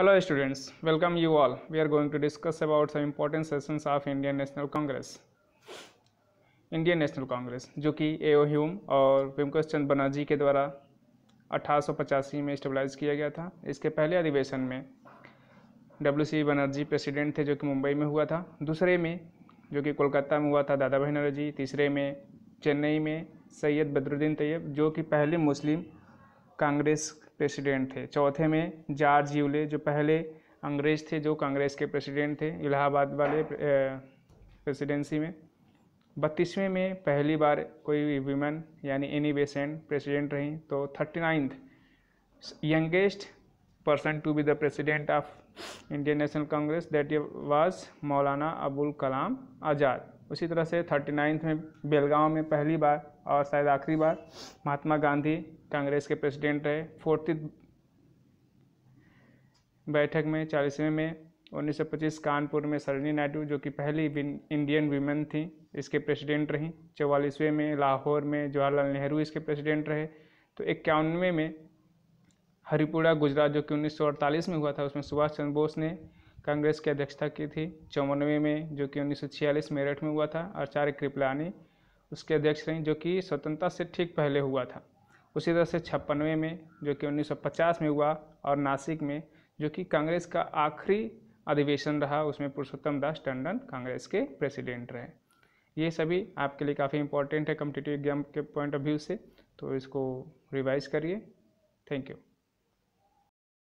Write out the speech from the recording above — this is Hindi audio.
hello students welcome you all we are going to discuss about some important sessions of indian national congress Indian National Congress जो कि ए ओ ह्यूम और विमकोश चंद बनर्जी के द्वारा अठारह में स्टेबलाइज किया गया था इसके पहले अधिवेशन में डब्ल्यू सी बनर्जी प्रेसिडेंट थे जो कि मुंबई में हुआ था दूसरे में जो कि कोलकाता में हुआ था दादा भाई नरोजी तीसरे में चेन्नई में सैयद बदरुद्दीन तैयब जो कि पहले मुस्लिम कांग्रेस प्रेसिडेंट थे चौथे में जॉर्ज यूले जो पहले अंग्रेज थे जो कांग्रेस के प्रेसिडेंट थे इलाहाबाद वाले प्रेसिडेंसी में बत्तीसवें में पहली बार कोई वीमेन यानी एनी बेसेंट प्रेसिडेंट रहीं तो thirty ninth youngest person to be the president of Indian National Congress that was Maulana Abul कलाम आज़ाद उसी तरह से थर्टी नाइन्थ में बेलगांव में पहली बार और शायद आखिरी बार महात्मा गांधी कांग्रेस के प्रेसिडेंट रहे फोर्थ बैठक में चालीसवें में 1925 कानपुर में सरनी नायडू जो कि पहली इंडियन वीमेन थी इसके प्रेसिडेंट रहीं चौवालीसवें में लाहौर में जवाहरलाल नेहरू इसके प्रेसिडेंट रहे तो इक्यानवे में हरिपुरा गुजरात जो कि 1948 में हुआ था उसमें सुभाष चंद्र बोस ने कांग्रेस की अध्यक्षता की थी चौवनवे में जो कि 1946 मेरठ में हुआ था आचार्य कृपलानी उसके अध्यक्ष रहीं जो कि स्वतंत्रता से ठीक पहले हुआ था उसी तरह से छप्पनवे में जो कि 1950 में हुआ और नासिक में जो कि कांग्रेस का आखिरी अधिवेशन रहा उसमें पुरुषोत्तम दास टंडन कांग्रेस के प्रेसिडेंट रहे ये सभी आपके लिए काफ़ी इंपॉर्टेंट है कम्पिटेटिव एग्जाम के पॉइंट ऑफ व्यू से तो इसको रिवाइज़ करिए थैंक यू